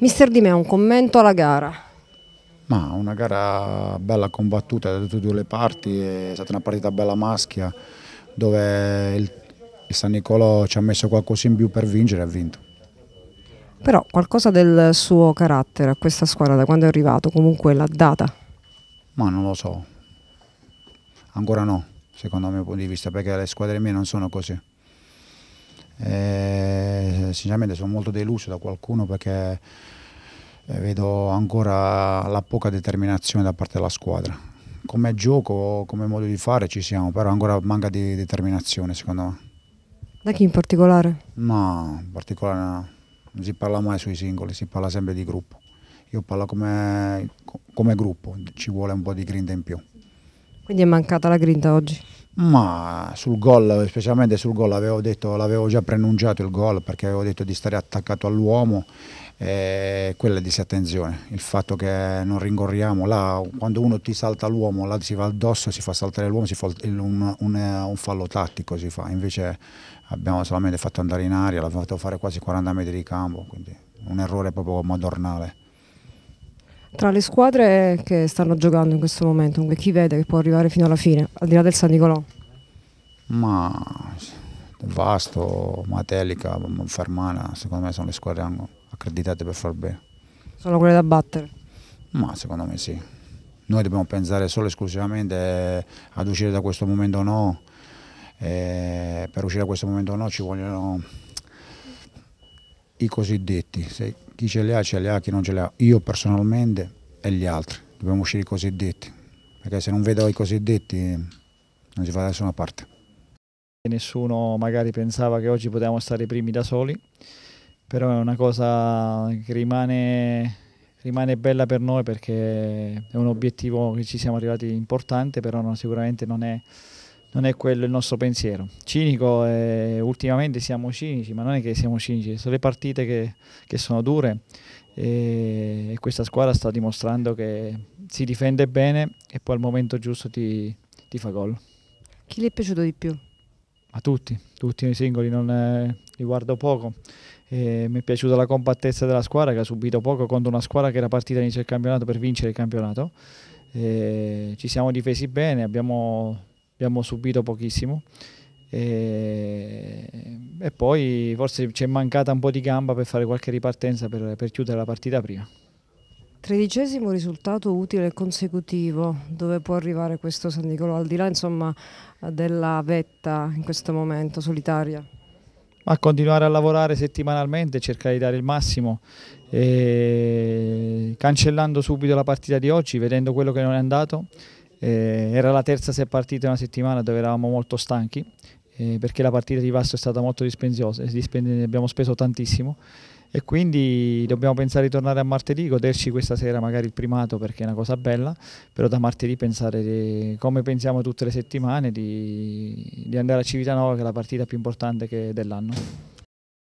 Mister Di Me, un commento alla gara. Ma una gara bella combattuta da tutte e due le parti, è stata una partita bella maschia dove il, San Nicolò ci ha messo qualcosa in più per vincere e ha vinto. Però qualcosa del suo carattere a questa squadra da quando è arrivato comunque l'ha data? Ma non lo so, ancora no, secondo il mio punto di vista, perché le squadre mie non sono così. Eh, sinceramente sono molto deluso da qualcuno perché eh, vedo ancora la poca determinazione da parte della squadra. Come gioco, come modo di fare ci siamo, però ancora manca di determinazione secondo me. Da chi in particolare? No, in particolare no. non si parla mai sui singoli, si parla sempre di gruppo. Io parlo come, come gruppo, ci vuole un po' di grinta in più. Quindi è mancata la grinta oggi? ma sul gol, specialmente sul gol, l'avevo già preannunciato il gol perché avevo detto di stare attaccato all'uomo, E eh, quella è disattenzione, il fatto che non rincorriamo, là, quando uno ti salta l'uomo, là si va addosso, si fa saltare l'uomo, si fa un, un, un, fallo tattico, si fa, invece abbiamo solamente fatto andare in aria, l'abbiamo fatto fare quasi 40 metri di campo, quindi un errore proprio madornale tra le squadre che stanno giocando in questo momento, chi vede che può arrivare fino alla fine, al di là del San Nicolò? Ma Vasto, Matelica, Fermana, secondo me sono le squadre accreditate per far bene. Sono quelle da battere? Ma secondo me sì. Noi dobbiamo pensare solo e esclusivamente eh, ad uscire da questo momento o no. E eh, per uscire da questo momento o no ci vogliono i cosiddetti, se chi ce li ha ce li ha, chi non ce li ha, io personalmente e gli altri, dobbiamo uscire i cosiddetti, perché se non vedo i cosiddetti non si va da nessuna parte. Nessuno magari pensava che oggi potevamo stare i primi da soli, però è una cosa che rimane, rimane bella per noi perché è un obiettivo che ci siamo arrivati importante, però non, sicuramente non è non è quello il nostro pensiero. Cinico, eh, ultimamente siamo cinici, ma non è che siamo cinici, sono le partite che, che sono dure e, e questa squadra sta dimostrando che si difende bene e poi al momento giusto ti, ti fa gol. Chi le è piaciuto di più? A tutti, tutti i singoli, non, eh, li guardo poco. Eh, mi è piaciuta la compattezza della squadra che ha subito poco contro una squadra che era partita all'inizio del campionato per vincere il campionato. Eh, ci siamo difesi bene, abbiamo abbiamo subito pochissimo. E, e, poi forse ci è mancata un po' di gamba per fare qualche ripartenza per, per chiudere la partita prima. Tredicesimo risultato utile e consecutivo, dove può arrivare questo San Nicolò, al di là insomma, della vetta in questo momento solitaria? A continuare a lavorare settimanalmente, cercare di dare il massimo, cancellando subito la partita di oggi, vedendo quello che non è andato eh, era la terza se partita in una settimana dove eravamo molto stanchi eh, perché la partita di Vasto è stata molto dispensiosa, eh, dispen- abbiamo speso tantissimo e quindi dobbiamo pensare di tornare a martedì, goderci questa sera magari il primato perché è una cosa bella, però da martedì pensare di, come pensiamo tutte le settimane di, di andare a Civitanova che è la partita più importante dell'anno.